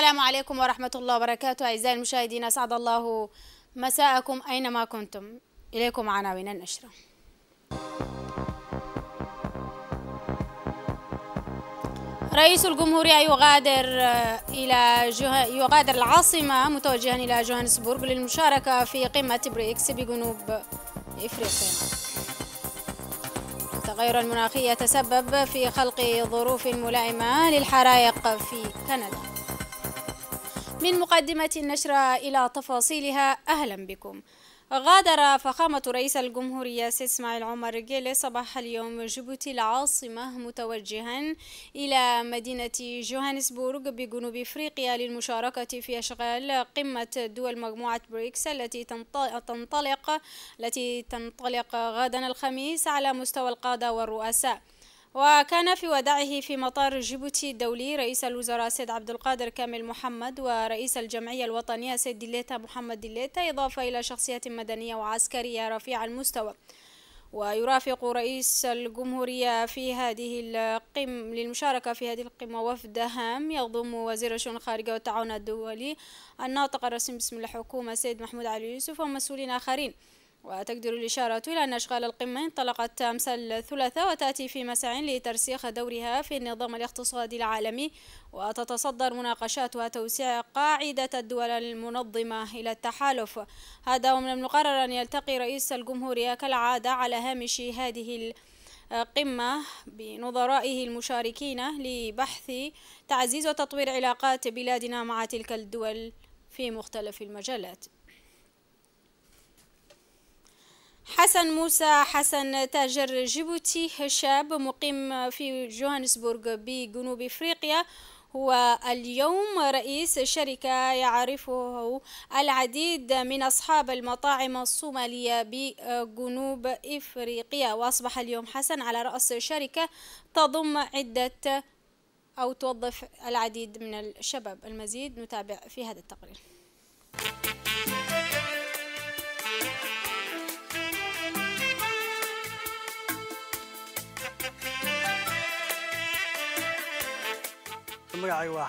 السلام عليكم ورحمة الله وبركاته أعزائي المشاهدين أسعد الله مساءكم أينما كنتم إليكم عناوين النشرة رئيس الجمهورية يغادر آه، إلى جه... يغادر العاصمة متوجها إلى جوهانسبورغ للمشاركة في قمة بريكس بجنوب إفريقيا التغير المناخي يتسبب في خلق ظروف ملائمة للحرائق في كندا من مقدمة النشرة إلى تفاصيلها أهلا بكم غادر فخامة رئيس الجمهورية سيد اسماعيل عمر جيلي صباح اليوم جيبوتي العاصمة متوجها إلى مدينة جوهانسبورغ بجنوب إفريقيا للمشاركة في أشغال قمة دول مجموعة بريكس التي تنطلق التي تنطلق غدا الخميس على مستوى القادة والرؤساء وكان في وداعه في مطار جيبوتي الدولي رئيس الوزراء سيد عبد القادر كامل محمد ورئيس الجمعية الوطنية سيد ديليتا محمد ديليتا إضافة إلى شخصيات مدنية وعسكرية رفيع المستوى ويرافق رئيس الجمهورية في هذه القمة للمشاركة في هذه القمة وفد هام يضم وزير الشؤون الخارجية والتعاون الدولي الناطق الرسمي باسم الحكومة سيد محمود علي يوسف ومسؤولين آخرين وتقدر الإشارة إلى أن أشغال القمة انطلقت أمس الثلاثاء وتأتي في مساع لترسيخ دورها في النظام الاقتصادي العالمي وتتصدر مناقشاتها توسيع قاعدة الدول المنظمة إلى التحالف هذا ومن المقرر أن يلتقي رئيس الجمهورية كالعادة على هامش هذه قمة بنظرائه المشاركين لبحث تعزيز وتطوير علاقات بلادنا مع تلك الدول في مختلف المجالات حسن موسى حسن تاجر جيبوتي شاب مقيم في جوهانسبورغ بجنوب افريقيا هو اليوم رئيس شركة يعرفه العديد من أصحاب المطاعم الصومالية بجنوب إفريقيا وأصبح اليوم حسن على رأس شركة تضم عدة أو توظف العديد من الشباب المزيد نتابع في هذا التقرير أيوة،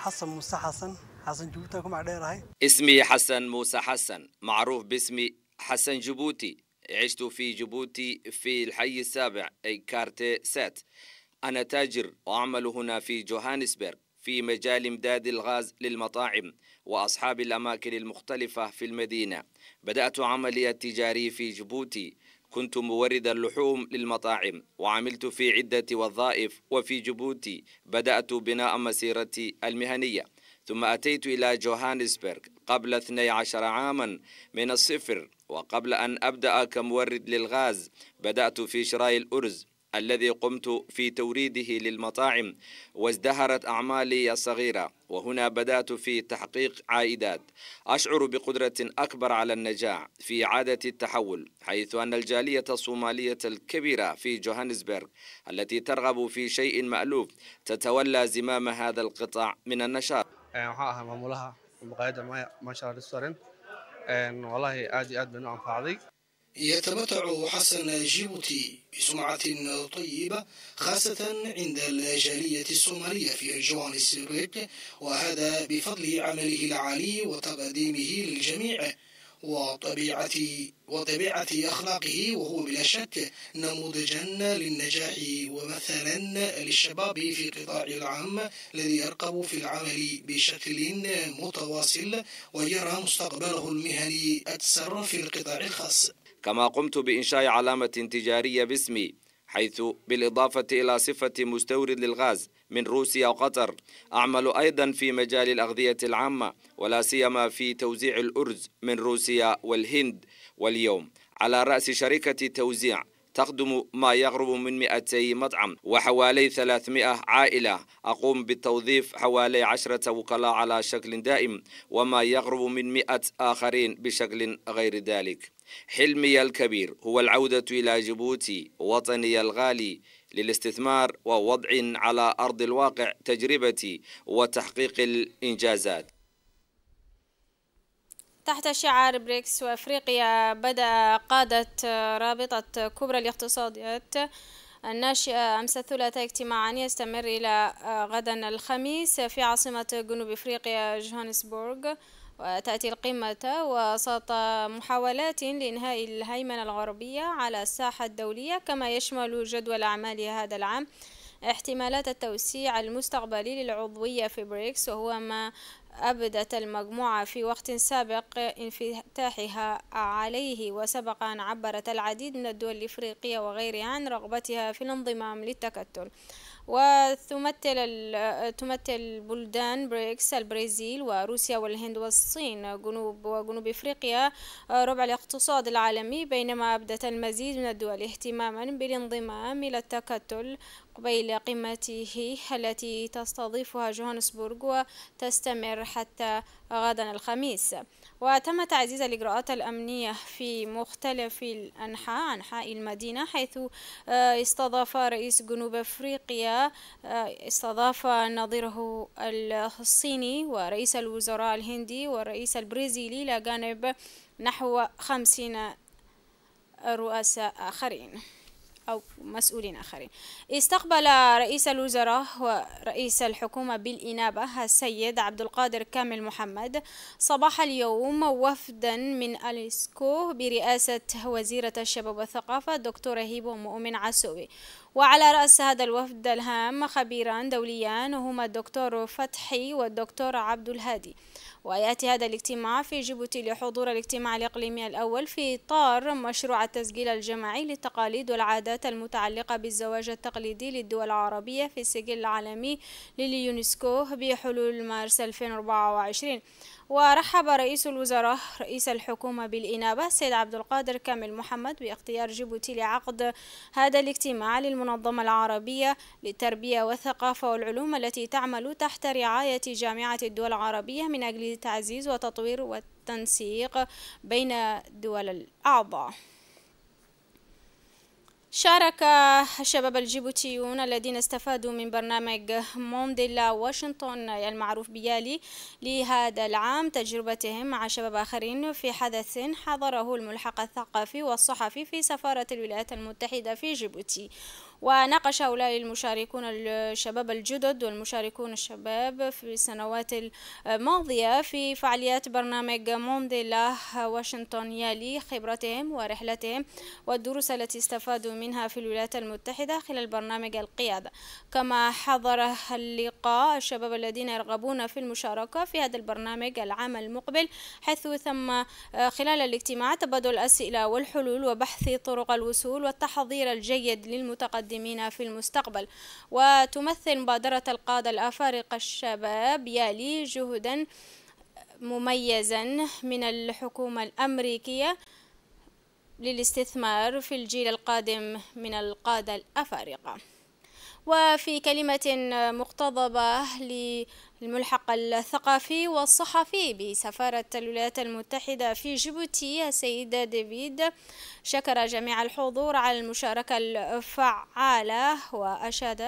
اسمي حسن موسى حسن معروف باسمي حسن جبوتي عشت في جيبوتي في الحي السابع أي كارتي سات أنا تاجر وأعمل هنا في جوهانسبرغ في مجال إمداد الغاز للمطاعم وأصحاب الأماكن المختلفة في المدينة بدأت عملي التجاري في جيبوتي كنت مورد اللحوم للمطاعم وعملت في عدة وظائف وفي جيبوتي بدأت بناء مسيرتي المهنية ثم أتيت إلى جوهانسبرغ قبل 12 عاما من الصفر وقبل أن أبدأ كمورد للغاز بدأت في شراء الأرز الذي قمت في توريده للمطاعم وازدهرت أعمالي الصغيرة وهنا بدأت في تحقيق عائدات أشعر بقدرة أكبر على النجاح في إعادة التحول حيث أن الجالية الصومالية الكبيرة في جوهانسبرغ التي ترغب في شيء مألوف تتولى زمام هذا القطاع من النشاط ما شاء الله والله آدي آد بنو أنفعضي يتمتع حسن جيبوتي بسمعة طيبة خاصة عند الجالية الصومالية في جوهانسبرغ وهذا بفضل عمله العالي وتقديمه للجميع وطبيعة وطبيعة أخلاقه وهو بلا شك نموذجا للنجاح ومثلا للشباب في قطاع العام الذي يرقب في العمل بشكل متواصل ويرى مستقبله المهني أكثر في القطاع الخاص كما قمت بإنشاء علامة تجارية باسمي حيث بالإضافة إلى صفة مستورد للغاز من روسيا وقطر أعمل أيضا في مجال الأغذية العامة ولا سيما في توزيع الأرز من روسيا والهند واليوم على رأس شركة توزيع تخدم ما يقرب من 200 مطعم وحوالي 300 عائلة أقوم بالتوظيف حوالي 10 وكلاء على شكل دائم وما يقرب من 100 آخرين بشكل غير ذلك حلمي الكبير هو العودة إلى جيبوتي وطني الغالي للاستثمار ووضع على أرض الواقع تجربتي وتحقيق الإنجازات تحت شعار بريكس وأفريقيا بدأ قادة رابطة كبرى الاقتصاديات الناشئة أمس الثلاثاء اجتماعا يستمر إلى آه، غدا الخميس في عاصمة جنوب أفريقيا جوهانسبورغ وتأتي القمة وسط محاولات لإنهاء الهيمنة الغربية على الساحة الدولية كما يشمل جدول اعمال هذا العام احتمالات التوسيع المستقبلي للعضوية في بريكس وهو ما أبدت المجموعة في وقت سابق انفتاحها عليه وسبق أن عبرت العديد من الدول الإفريقية وغيرها عن رغبتها في الانضمام للتكتل وتمثل تمثل بلدان بريكس البرازيل وروسيا والهند والصين جنوب وجنوب افريقيا آه، ربع الاقتصاد العالمي بينما ابدت المزيد من الدول اهتماما بالانضمام الى التكتل قبيل قمته التي تستضيفها جوهانسبورغ وتستمر حتى غدا الخميس وتم تعزيز الإجراءات الأمنية في مختلف الأنحاء أنحاء المدينة حيث آه، استضاف رئيس جنوب أفريقيا آه، استضاف نظيره الصيني ورئيس الوزراء الهندي والرئيس البرازيلي إلى جانب نحو خمسين رؤساء آخرين أو مسؤولين آخرين استقبل رئيس الوزراء ورئيس الحكومة بالإنابة السيد عبد القادر كامل محمد صباح اليوم وفدا من أليسكو برئاسة وزيرة الشباب والثقافة دكتورة هيبو مؤمن عسوي وعلى رأس هذا الوفد الهام خبيران دوليان هما الدكتور فتحي والدكتور عبد الهادي ويأتي هذا الاجتماع في جيبوتي لحضور الاجتماع الإقليمي الأول في إطار مشروع التسجيل الجماعي للتقاليد والعادات المتعلقة بالزواج التقليدي للدول العربية في السجل العالمي لليونسكو بحلول مارس 2024 ورحب رئيس الوزراء رئيس الحكومة بالإنابة السيد عبد القادر كامل محمد باختيار جيبوتي لعقد هذا الاجتماع للمنظمة العربية للتربية والثقافة والعلوم التي تعمل تحت رعاية جامعة الدول العربية من أجل تعزيز وتطوير والتنسيق بين الدول الأعضاء شارك الشباب الجيبوتيون الذين استفادوا من برنامج مونديلا واشنطن المعروف بيالي لهذا العام تجربتهم مع شباب آخرين في حدث حضره الملحق الثقافي والصحفي في سفارة الولايات المتحدة في جيبوتي وناقش هؤلاء المشاركون الشباب الجدد والمشاركون الشباب في السنوات الماضية في فعاليات برنامج مونديلا واشنطن يالي خبرتهم ورحلتهم والدروس التي استفادوا منها في الولايات المتحدة خلال برنامج القيادة كما حضر اللقاء الشباب الذين يرغبون في المشاركة في هذا البرنامج العام المقبل حيث ثم خلال الاجتماع تبادل الأسئلة والحلول وبحث طرق الوصول والتحضير الجيد للمتقدمين المتقدمين في المستقبل وتمثل مبادرة القادة الأفارقة الشباب يالي جهدا مميزا من الحكومة الأمريكية للاستثمار في الجيل القادم من القادة الأفارقة وفي كلمة مقتضبة للملحق الثقافي والصحفي بسفارة الولايات المتحدة في جيبوتي السيد ديفيد شكر جميع الحضور على المشاركة الفعالة وأشاد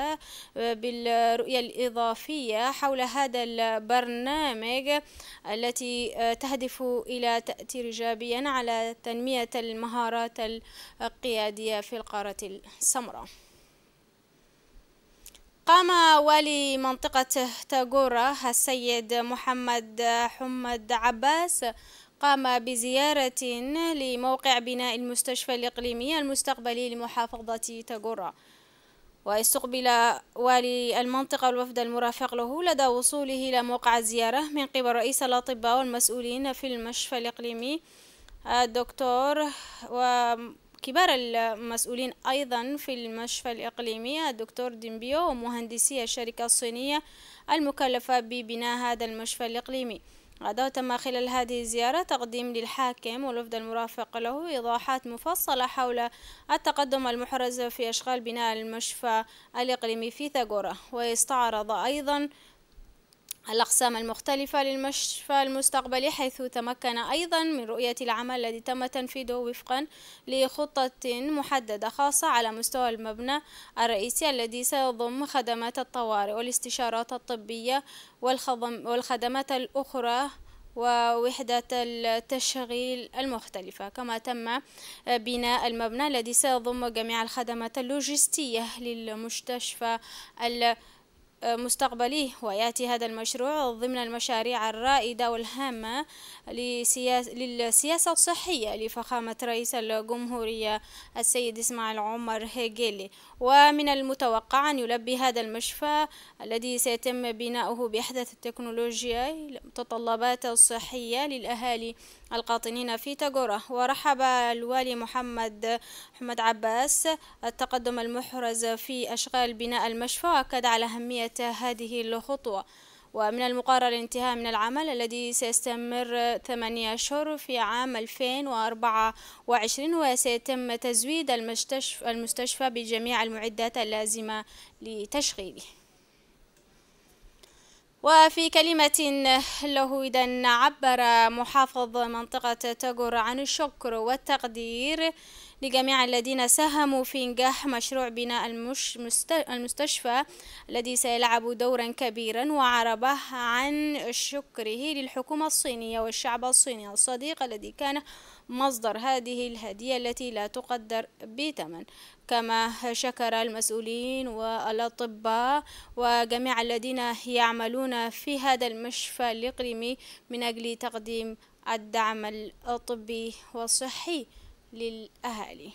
بالرؤية الإضافية حول هذا البرنامج التي تهدف إلى تأثير إيجابيا على تنمية المهارات القيادية في القارة السمراء قام والي منطقة تاغورا السيد محمد حمد عباس قام بزيارة لموقع بناء المستشفى الإقليمي المستقبلي لمحافظة تاغورا واستقبل والي المنطقة الوفد المرافق له لدى وصوله إلى موقع الزيارة من قبل رئيس الأطباء والمسؤولين في المشفى الإقليمي الدكتور و كبار المسؤولين أيضا في المشفى الإقليمي الدكتور ديمبيو ومهندسي الشركة الصينية المكلفة ببناء هذا المشفى الإقليمي غدا تم خلال هذه الزيارة تقديم للحاكم والوفد المرافق له إيضاحات مفصلة حول التقدم المحرز في أشغال بناء المشفى الإقليمي في ثاغورا واستعرض أيضا الأقسام المختلفة للمشفى المستقبلي حيث تمكن أيضا من رؤية العمل الذي تم تنفيذه وفقا لخطة محددة خاصة على مستوى المبنى الرئيسي الذي سيضم خدمات الطوارئ والاستشارات الطبية والخدمات الأخرى ووحدة التشغيل المختلفة كما تم بناء المبنى الذي سيضم جميع الخدمات اللوجستية للمستشفى المستقبلي مستقبليه ويأتي هذا المشروع ضمن المشاريع الرائدة والهامة للسياسة الصحية لفخامة رئيس الجمهورية السيد إسماعيل عمر هيجيلي ومن المتوقع أن يلبي هذا المشفى الذي سيتم بناؤه بأحدث التكنولوجيا المتطلبات الصحية للأهالي القاطنين في تاجورا ورحب الوالي محمد محمد عباس التقدم المحرز في أشغال بناء المشفى وأكد على أهمية هذه الخطوة ومن المقرر الانتهاء من العمل الذي سيستمر ثمانية أشهر في عام 2024 وسيتم تزويد المستشفى بجميع المعدات اللازمة لتشغيله وفي كلمة له إذا عبر محافظ منطقة تاجور عن الشكر والتقدير لجميع الذين ساهموا في إنجاح مشروع بناء المستشفى الذي سيلعب دورا كبيرا وعربه عن شكره للحكومة الصينية والشعب الصيني الصديق الذي كان مصدر هذه الهدية التي لا تقدر بثمن كما شكر المسؤولين والأطباء وجميع الذين يعملون في هذا المشفى الإقليمي من أجل تقديم الدعم الطبي والصحي للأهالي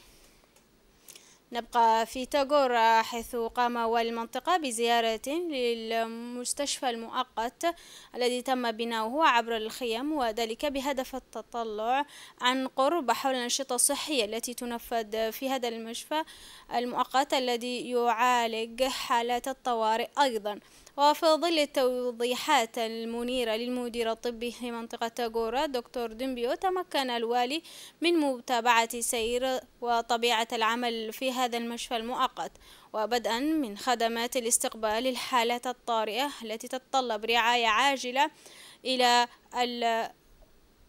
نبقى في تاغور حيث قام والي المنطقة بزيارة للمستشفى المؤقت الذي تم بناؤه عبر الخيم وذلك بهدف التطلع عن قرب حول الأنشطة الصحية التي تنفذ في هذا المشفى المؤقت الذي يعالج حالات الطوارئ أيضا وفي ظل التوضيحات المنيرة للمدير الطبي لمنطقة تاغورا دكتور ديمبيو تمكن الوالي من متابعة سير وطبيعة العمل فيها هذا المشفى المؤقت وبدءا من خدمات الاستقبال للحالات الطارئة التي تتطلب رعاية عاجلة إلى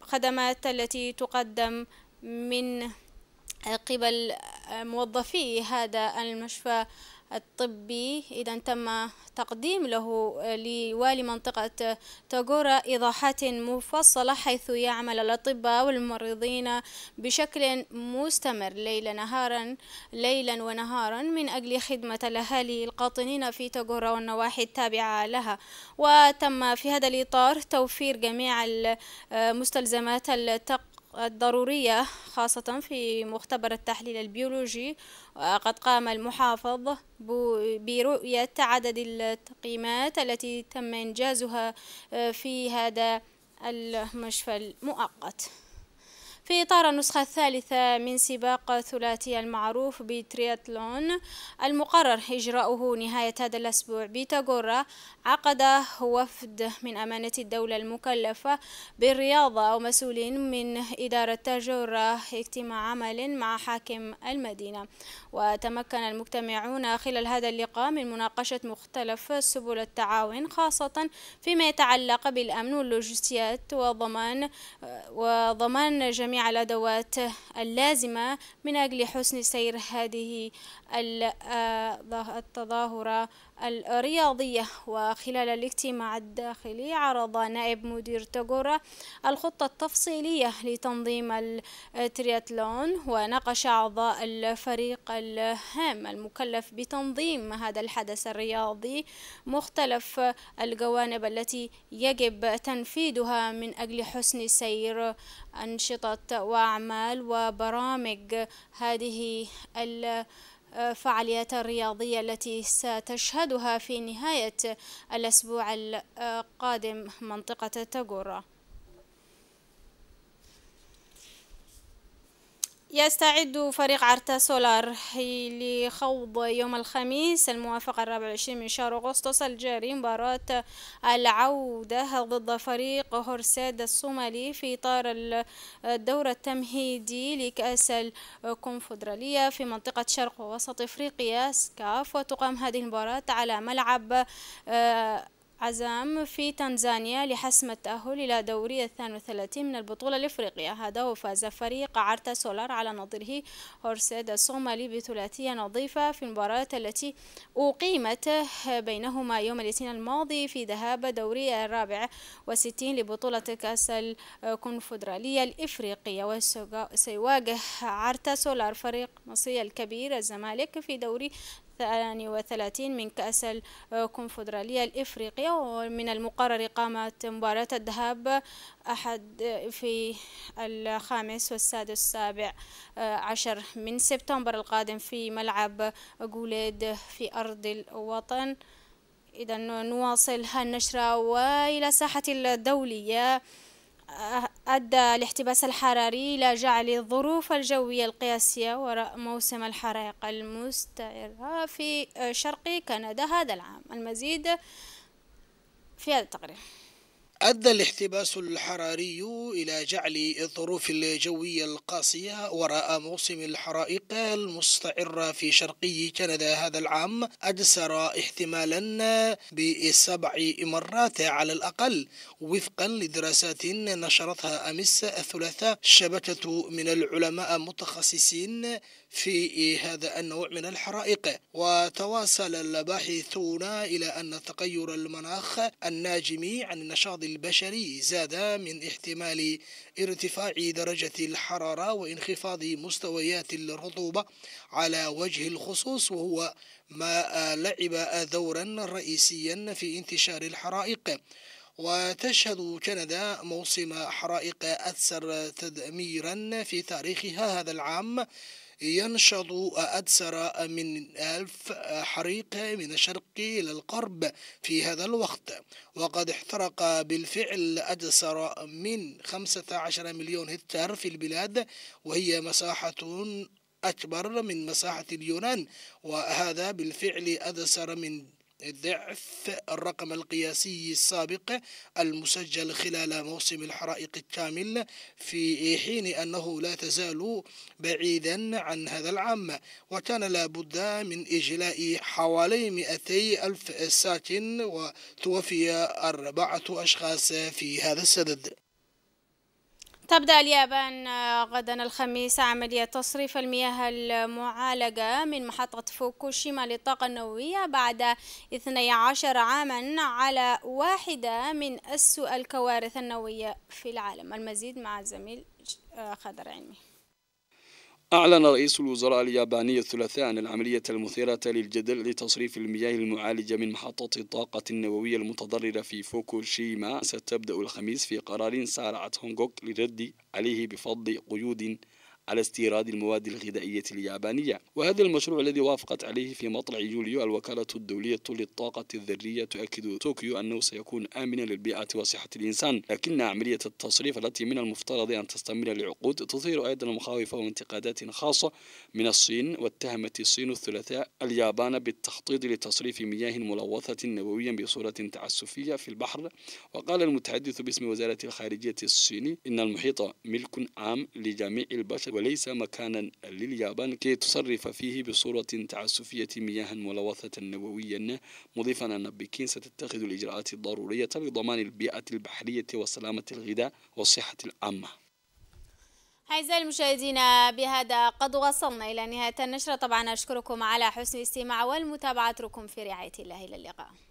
الخدمات التي تقدم من قبل موظفي هذا المشفى الطبي إذا تم تقديم له آه، لوالي منطقة آه، تاغورا إيضاحات مفصلة حيث يعمل الأطباء والممرضين بشكل مستمر ليلا نهارا ليلا ونهارا من أجل خدمة الأهالي القاطنين في تاغورا والنواحي التابعة لها وتم في هذا الإطار توفير جميع المستلزمات آه، التقنية الضرورية خاصة في مختبر التحليل البيولوجي قد قام المحافظ برؤية عدد التقييمات التي تم إنجازها آه، في هذا المشفى المؤقت في إطار النسخة الثالثة من سباق ثلاثي المعروف بترياتلون المقرر إجراؤه نهاية هذا الأسبوع بتاغورا عقد وفد من أمانة الدولة المكلفة بالرياضة ومسؤولين من إدارة تاجورا اجتماع عمل مع حاكم المدينة وتمكن المجتمعون خلال هذا اللقاء من مناقشة مختلف سبل التعاون خاصة فيما يتعلق بالأمن واللوجستيات وضمان وضمان جميع الأدوات اللازمة من أجل حسن سير هذه آه، التظاهرة الرياضية وخلال الاجتماع الداخلي عرض نائب مدير تاجورا الخطة التفصيلية لتنظيم الترياتلون وناقش أعضاء الفريق الهام المكلف بتنظيم هذا الحدث الرياضي مختلف الجوانب التي يجب تنفيذها من أجل حسن سير أنشطة وأعمال وبرامج هذه الفعاليات الرياضية التي ستشهدها في نهاية الأسبوع القادم منطقة تاجورا يستعد فريق عرتا سولار لخوض يوم الخميس الموافق الرابع والعشرين من شهر أغسطس الجاري مباراة العودة ضد فريق هورساد الصومالي في إطار الدور التمهيدي لكأس الكونفدرالية في منطقة شرق ووسط إفريقيا سكاف وتقام هذه المباراة على ملعب آه، عزام في تنزانيا لحسم التأهل إلى دوري الثاني والثلاثين من البطولة الإفريقية هذا وفاز فريق عرتا سولار على نظيره هورسيد الصومالي بثلاثية نظيفة في المباراة التي أقيمت بينهما يوم الاثنين الماضي في ذهاب دوري الرابع وستين لبطولة كأس الكونفدرالية الإفريقية وسيواجه عرتا سولار فريق مصري الكبير الزمالك في دوري 32 من كأس الكونفدرالية الإفريقية ومن المقرر إقامة مباراة الذهاب أحد في الخامس والسادس والسابع آه، عشر من سبتمبر القادم في ملعب جوليد في أرض الوطن إذا نواصل هالنشرة وإلى ساحة الدولية آه، أدى الاحتباس الحراري إلى جعل الظروف الجوية القياسية وراء موسم الحرائق المستعرة في شرق كندا هذا العام المزيد في هذا التقرير أدى الاحتباس الحراري إلى جعل الظروف الجوية القاسية وراء موسم الحرائق المستعرة في شرقي كندا هذا العام أجسر احتمالا بسبع مرات على الأقل وفقا لدراسات نشرتها أمس الثلاثاء شبكة من العلماء متخصصين في هذا النوع من الحرائق وتواصل الباحثون إلى أن تغير المناخ الناجم عن النشاط البشري زاد من احتمال ارتفاع درجة الحرارة وانخفاض مستويات الرطوبة على وجه الخصوص وهو ما لعب دورا رئيسيا في انتشار الحرائق وتشهد كندا موسم حرائق أكثر تدميرا في تاريخها هذا العام ينشط أكثر من ألف حريق من الشرق إلى الغرب في هذا الوقت وقد احترق بالفعل أكثر من 15 مليون هكتار في البلاد وهي مساحة أكبر من مساحة اليونان وهذا بالفعل أكثر من ضعف الرقم القياسي السابق المسجل خلال موسم الحرائق الكامل في حين أنه لا تزال بعيدا عن هذا العام وكان لابد من إجلاء حوالي 200 ألف ساكن وتوفي أربعة أشخاص في هذا السدد تبدأ اليابان آه، غدا الخميس عملية تصريف المياه المعالجة من محطة فوكوشيما للطاقة النووية بعد 12 عاما على واحدة من أسوأ الكوارث النووية في العالم المزيد مع الزميل آه، خضر علمي أعلن رئيس الوزراء الياباني الثلاثاء عن العملية المثيرة للجدل لتصريف المياه المعالجة من محطة الطاقة النووية المتضررة في فوكوشيما ستبدأ الخميس في قرار سارعت هونغوك للرد عليه بفضل قيود على استيراد المواد الغذائية اليابانية وهذا المشروع الذي وافقت عليه في مطلع يوليو الوكالة الدولية للطاقة الذرية تؤكد طوكيو أنه سيكون آمنا للبيئة وصحة الإنسان لكن عملية التصريف التي من المفترض أن تستمر لعقود تثير أيضا مخاوف وانتقادات خاصة من الصين واتهمت الصين الثلاثاء اليابان بالتخطيط لتصريف مياه ملوثة نوويا بصورة تعسفية في البحر وقال المتحدث باسم وزارة الخارجية الصيني إن المحيط ملك عام لجميع البشر وليس مكانا لليابان كي تصرف فيه بصورة تعسفية مياها ملوثة نوويا مضيفا أن بكين ستتخذ الإجراءات الضرورية لضمان البيئة البحرية وسلامة الغذاء والصحة العامة أعزائي المشاهدين بهذا قد وصلنا إلى نهاية النشرة طبعا أشكركم على حسن الاستماع والمتابعة أترككم في رعاية الله إلى اللقاء